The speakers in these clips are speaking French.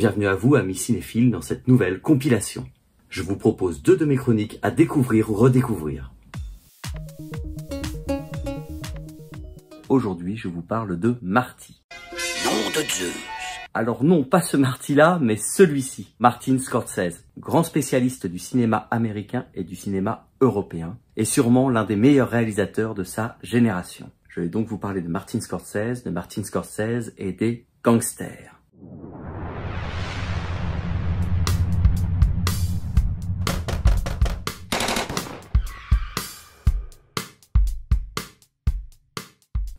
Bienvenue à vous, amis cinéphiles, dans cette nouvelle compilation. Je vous propose deux de mes chroniques à découvrir ou redécouvrir. Aujourd'hui, je vous parle de Marty. Nom de Dieu alors non, pas ce Marty-là, mais celui-ci, Martin Scorsese, grand spécialiste du cinéma américain et du cinéma européen, et sûrement l'un des meilleurs réalisateurs de sa génération. Je vais donc vous parler de Martin Scorsese, de Martin Scorsese et des gangsters.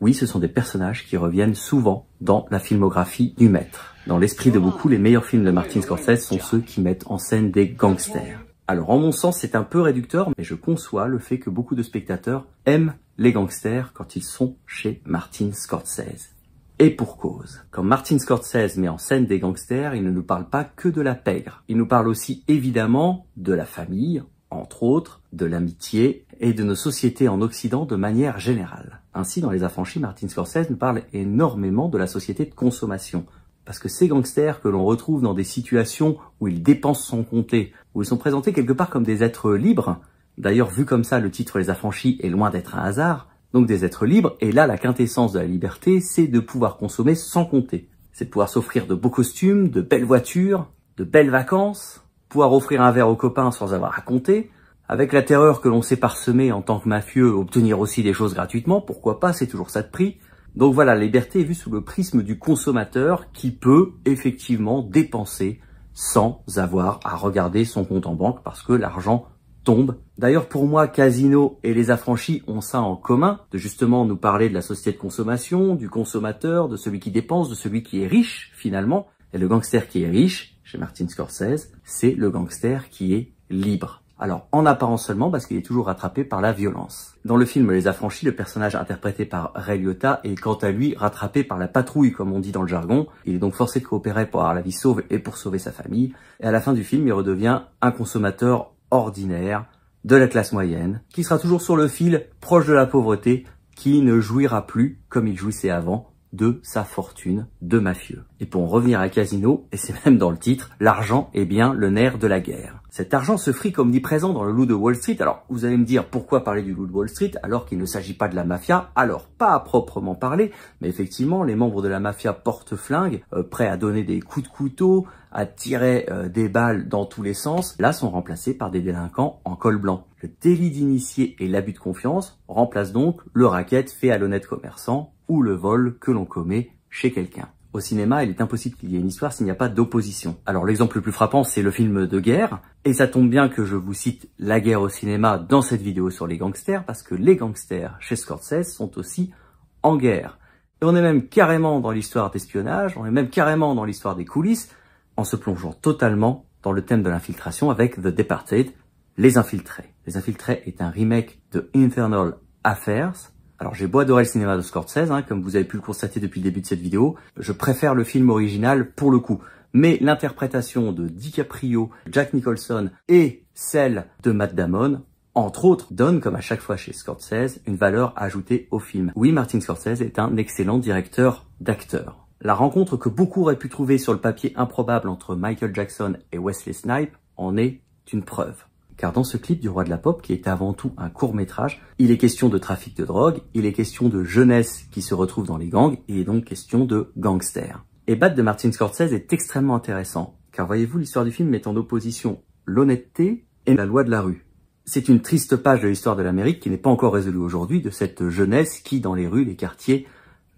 Oui, ce sont des personnages qui reviennent souvent dans la filmographie du maître. Dans l'esprit de oh. beaucoup, les meilleurs films de Martin Scorsese sont ceux qui mettent en scène des gangsters. Alors en mon sens, c'est un peu réducteur, mais je conçois le fait que beaucoup de spectateurs aiment les gangsters quand ils sont chez Martin Scorsese. Et pour cause. Quand Martin Scorsese met en scène des gangsters, il ne nous parle pas que de la pègre. Il nous parle aussi évidemment de la famille, entre autres, de l'amitié et de nos sociétés en Occident de manière générale. Ainsi, dans Les Affranchis, Martin Scorsese nous parle énormément de la société de consommation. Parce que ces gangsters que l'on retrouve dans des situations où ils dépensent sans compter, où ils sont présentés quelque part comme des êtres libres, d'ailleurs vu comme ça le titre Les Affranchis est loin d'être un hasard, donc des êtres libres, et là la quintessence de la liberté c'est de pouvoir consommer sans compter. C'est de pouvoir s'offrir de beaux costumes, de belles voitures, de belles vacances, pouvoir offrir un verre aux copains sans avoir à compter, avec la terreur que l'on sait parsemer en tant que mafieux, obtenir aussi des choses gratuitement, pourquoi pas, c'est toujours ça de prix. Donc voilà, la liberté est vue sous le prisme du consommateur qui peut effectivement dépenser sans avoir à regarder son compte en banque parce que l'argent tombe. D'ailleurs, pour moi, Casino et les affranchis ont ça en commun, de justement nous parler de la société de consommation, du consommateur, de celui qui dépense, de celui qui est riche, finalement. Et le gangster qui est riche, chez Martin Scorsese, c'est le gangster qui est libre. Alors, en apparence seulement, parce qu'il est toujours rattrapé par la violence. Dans le film Les Affranchis, le personnage interprété par Ray Liotta est quant à lui rattrapé par la patrouille, comme on dit dans le jargon. Il est donc forcé de coopérer pour avoir la vie sauve et pour sauver sa famille. Et à la fin du film, il redevient un consommateur ordinaire, de la classe moyenne, qui sera toujours sur le fil, proche de la pauvreté, qui ne jouira plus comme il jouissait avant, de sa fortune de mafieux. Et pour en revenir à Casino, et c'est même dans le titre, l'argent est bien le nerf de la guerre. Cet argent se frit comme dit présent dans le loup de Wall Street. Alors, vous allez me dire pourquoi parler du loup de Wall Street alors qu'il ne s'agit pas de la mafia Alors, pas à proprement parler, mais effectivement, les membres de la mafia porte flingue, euh, prêts à donner des coups de couteau, à tirer euh, des balles dans tous les sens, là sont remplacés par des délinquants en col blanc. Le délit d'initié et l'abus de confiance remplacent donc le racket fait à l'honnête commerçant ou le vol que l'on commet chez quelqu'un. Au cinéma, il est impossible qu'il y ait une histoire s'il n'y a pas d'opposition. Alors l'exemple le plus frappant, c'est le film de guerre. Et ça tombe bien que je vous cite la guerre au cinéma dans cette vidéo sur les gangsters, parce que les gangsters chez Scorsese sont aussi en guerre. Et on est même carrément dans l'histoire d'espionnage, on est même carrément dans l'histoire des coulisses, en se plongeant totalement dans le thème de l'infiltration avec The Departed, Les Infiltrés. Les Infiltrés est un remake de Infernal Affairs, alors j'ai beau adorer le cinéma de Scorsese, hein, comme vous avez pu le constater depuis le début de cette vidéo, je préfère le film original pour le coup. Mais l'interprétation de DiCaprio, Jack Nicholson et celle de Matt Damon, entre autres, donnent comme à chaque fois chez Scorsese, une valeur ajoutée au film. Oui, Martin Scorsese est un excellent directeur d'acteur. La rencontre que beaucoup auraient pu trouver sur le papier improbable entre Michael Jackson et Wesley Snipe en est une preuve car dans ce clip du Roi de la Pop, qui est avant tout un court métrage, il est question de trafic de drogue, il est question de jeunesse qui se retrouve dans les gangs, et est donc question de gangsters. Et Bat de Martin Scorsese est extrêmement intéressant, car voyez-vous, l'histoire du film met en opposition l'honnêteté et la loi de la rue. C'est une triste page de l'histoire de l'Amérique qui n'est pas encore résolue aujourd'hui, de cette jeunesse qui, dans les rues, les quartiers,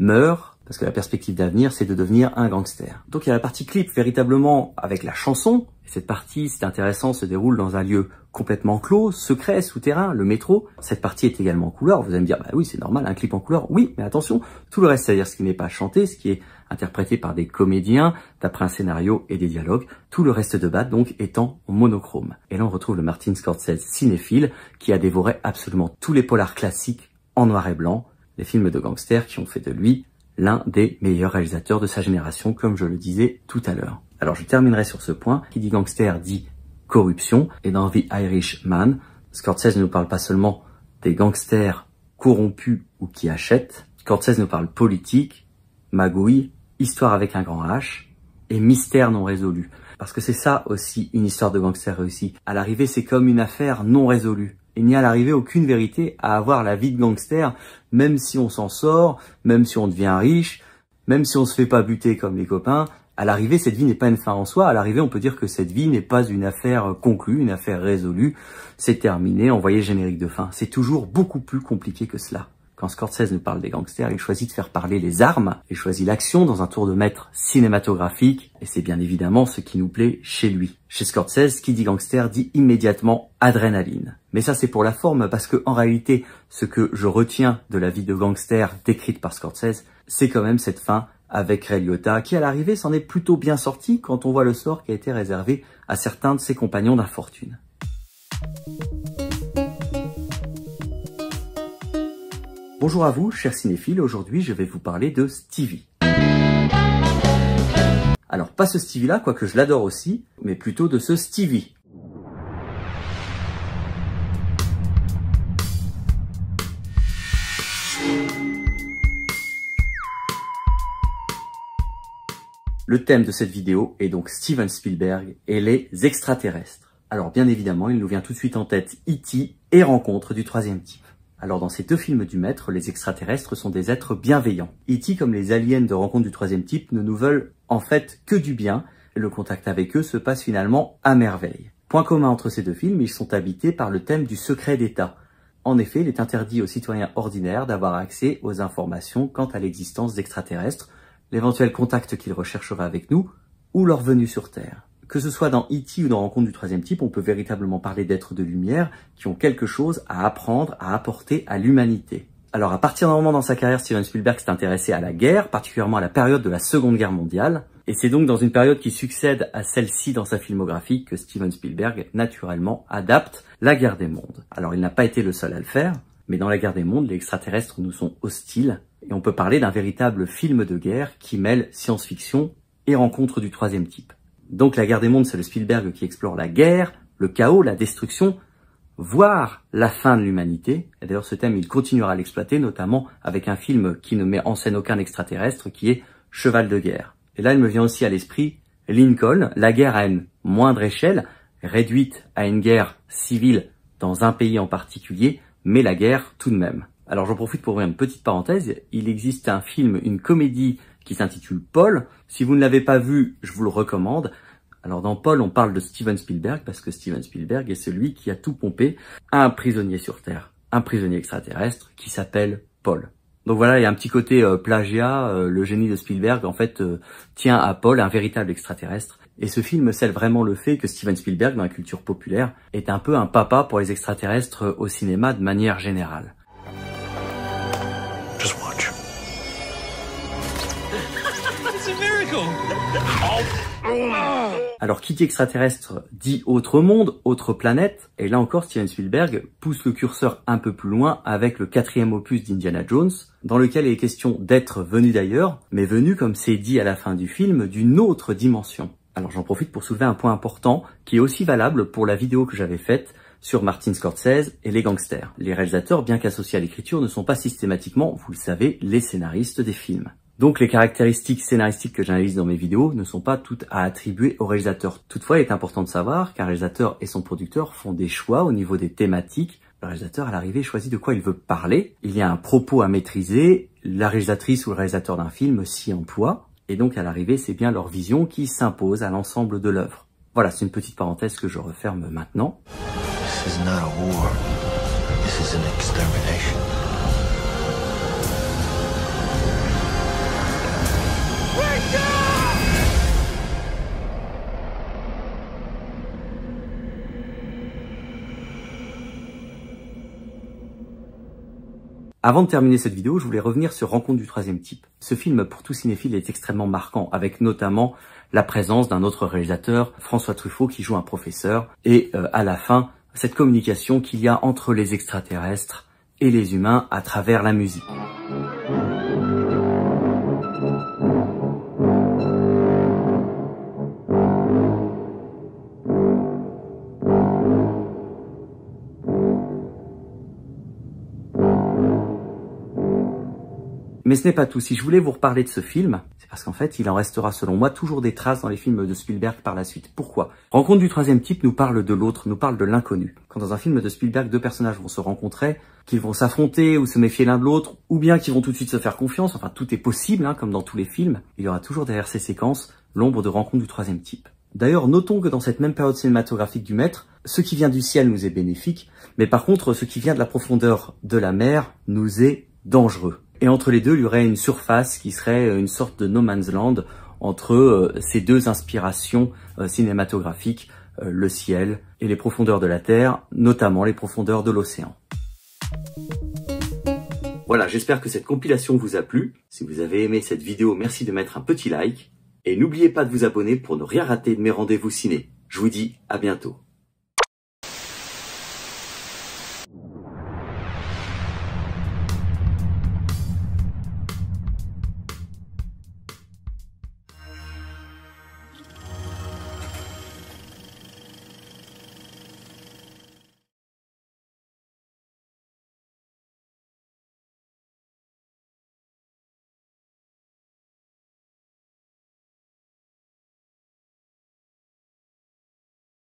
meurt, parce que la perspective d'avenir, c'est de devenir un gangster. Donc il y a la partie clip, véritablement, avec la chanson. Cette partie, c'est intéressant, se déroule dans un lieu complètement clos, secret, souterrain, le métro. Cette partie est également en couleur. Vous allez me dire, bah oui, c'est normal, un clip en couleur. Oui, mais attention, tout le reste, c'est-à-dire ce qui n'est pas chanté, ce qui est interprété par des comédiens, d'après un scénario et des dialogues, tout le reste de Bat donc étant monochrome. Et là, on retrouve le Martin Scorsese cinéphile qui a dévoré absolument tous les polars classiques en noir et blanc, les films de gangsters qui ont fait de lui l'un des meilleurs réalisateurs de sa génération, comme je le disais tout à l'heure. Alors je terminerai sur ce point. Qui dit gangster dit corruption. Et dans The Irishman, Scorsese ne nous parle pas seulement des gangsters corrompus ou qui achètent. Scorsese nous parle politique, magouille, histoire avec un grand H et mystère non résolu. Parce que c'est ça aussi une histoire de gangster réussie. À l'arrivée, c'est comme une affaire non résolue. Il n'y a à l'arrivée aucune vérité à avoir la vie de gangster, même si on s'en sort, même si on devient riche, même si on se fait pas buter comme les copains, à l'arrivée, cette vie n'est pas une fin en soi. À l'arrivée, on peut dire que cette vie n'est pas une affaire conclue, une affaire résolue. C'est terminé, envoyé générique de fin. C'est toujours beaucoup plus compliqué que cela. Quand Scorsese nous parle des gangsters, il choisit de faire parler les armes, il choisit l'action dans un tour de maître cinématographique, et c'est bien évidemment ce qui nous plaît chez lui. Chez Scorsese, qui dit gangster dit immédiatement adrénaline. Mais ça c'est pour la forme, parce que en réalité, ce que je retiens de la vie de gangster décrite par Scorsese, c'est quand même cette fin avec Ray Liotta, qui à l'arrivée s'en est plutôt bien sorti quand on voit le sort qui a été réservé à certains de ses compagnons d'infortune. Bonjour à vous, chers cinéphiles, aujourd'hui je vais vous parler de Stevie. Alors pas ce Stevie là, quoique je l'adore aussi, mais plutôt de ce Stevie, Le thème de cette vidéo est donc Steven Spielberg et les extraterrestres. Alors bien évidemment, il nous vient tout de suite en tête E.T. et Rencontre du troisième type. Alors dans ces deux films du maître, les extraterrestres sont des êtres bienveillants. E.T. comme les aliens de Rencontre du troisième type ne nous veulent en fait que du bien, et le contact avec eux se passe finalement à merveille. Point commun entre ces deux films, ils sont habités par le thème du secret d'État. En effet, il est interdit aux citoyens ordinaires d'avoir accès aux informations quant à l'existence d'extraterrestres, l'éventuel contact qu'il recherchera avec nous, ou leur venue sur Terre. Que ce soit dans E.T. ou dans Rencontre du troisième type, on peut véritablement parler d'êtres de lumière qui ont quelque chose à apprendre, à apporter à l'humanité. Alors à partir d'un moment dans sa carrière, Steven Spielberg s'est intéressé à la guerre, particulièrement à la période de la Seconde Guerre mondiale, et c'est donc dans une période qui succède à celle-ci dans sa filmographie que Steven Spielberg, naturellement, adapte La guerre des mondes. Alors il n'a pas été le seul à le faire, mais dans la guerre des mondes, les extraterrestres nous sont hostiles et on peut parler d'un véritable film de guerre qui mêle science-fiction et rencontre du troisième type. Donc la guerre des mondes, c'est le Spielberg qui explore la guerre, le chaos, la destruction, voire la fin de l'humanité. Et d'ailleurs ce thème, il continuera à l'exploiter, notamment avec un film qui ne met en scène aucun extraterrestre, qui est Cheval de guerre. Et là, il me vient aussi à l'esprit Lincoln, la guerre à une moindre échelle, réduite à une guerre civile dans un pays en particulier, mais la guerre tout de même. Alors j'en profite pour ouvrir une petite parenthèse, il existe un film, une comédie qui s'intitule Paul. Si vous ne l'avez pas vu, je vous le recommande. Alors dans Paul, on parle de Steven Spielberg parce que Steven Spielberg est celui qui a tout pompé un prisonnier sur Terre, un prisonnier extraterrestre qui s'appelle Paul. Donc voilà, il y a un petit côté euh, plagiat, euh, le génie de Spielberg en fait euh, tient à Paul, un véritable extraterrestre, et ce film scelle vraiment le fait que Steven Spielberg, dans la culture populaire, est un peu un papa pour les extraterrestres au cinéma de manière générale. Alors qui dit extraterrestre dit autre monde, autre planète, et là encore Steven Spielberg pousse le curseur un peu plus loin avec le quatrième opus d'Indiana Jones, dans lequel il est question d'être venu d'ailleurs, mais venu comme c'est dit à la fin du film, d'une autre dimension. Alors j'en profite pour soulever un point important qui est aussi valable pour la vidéo que j'avais faite sur Martin Scorsese et les gangsters. Les réalisateurs, bien qu'associés à l'écriture, ne sont pas systématiquement, vous le savez, les scénaristes des films. Donc les caractéristiques scénaristiques que j'analyse dans mes vidéos ne sont pas toutes à attribuer au réalisateur. Toutefois, il est important de savoir qu'un réalisateur et son producteur font des choix au niveau des thématiques. Le réalisateur, à l'arrivée, choisit de quoi il veut parler. Il y a un propos à maîtriser. La réalisatrice ou le réalisateur d'un film s'y emploie. Et donc, à l'arrivée, c'est bien leur vision qui s'impose à l'ensemble de l'œuvre. Voilà, c'est une petite parenthèse que je referme maintenant. Avant de terminer cette vidéo, je voulais revenir sur Rencontre du troisième type. Ce film, pour tout cinéphile, est extrêmement marquant, avec notamment la présence d'un autre réalisateur, François Truffaut, qui joue un professeur, et euh, à la fin, cette communication qu'il y a entre les extraterrestres et les humains à travers la musique. Mais ce n'est pas tout. Si je voulais vous reparler de ce film, c'est parce qu'en fait, il en restera selon moi toujours des traces dans les films de Spielberg par la suite. Pourquoi Rencontre du troisième type nous parle de l'autre, nous parle de l'inconnu. Quand dans un film de Spielberg, deux personnages vont se rencontrer, qu'ils vont s'affronter ou se méfier l'un de l'autre, ou bien qu'ils vont tout de suite se faire confiance, enfin tout est possible, hein, comme dans tous les films, il y aura toujours derrière ces séquences l'ombre de rencontre du troisième type. D'ailleurs, notons que dans cette même période cinématographique du maître, ce qui vient du ciel nous est bénéfique, mais par contre, ce qui vient de la profondeur de la mer nous est dangereux et entre les deux, il y aurait une surface qui serait euh, une sorte de no man's land entre euh, ces deux inspirations euh, cinématographiques, le ciel et les profondeurs de la Terre, notamment les profondeurs de l'océan. Voilà, j'espère que cette compilation vous a plu. Si vous avez aimé cette vidéo, merci de mettre un petit like. Et n'oubliez pas de vous abonner pour ne rien rater de mes rendez-vous ciné. Je vous dis à bientôt.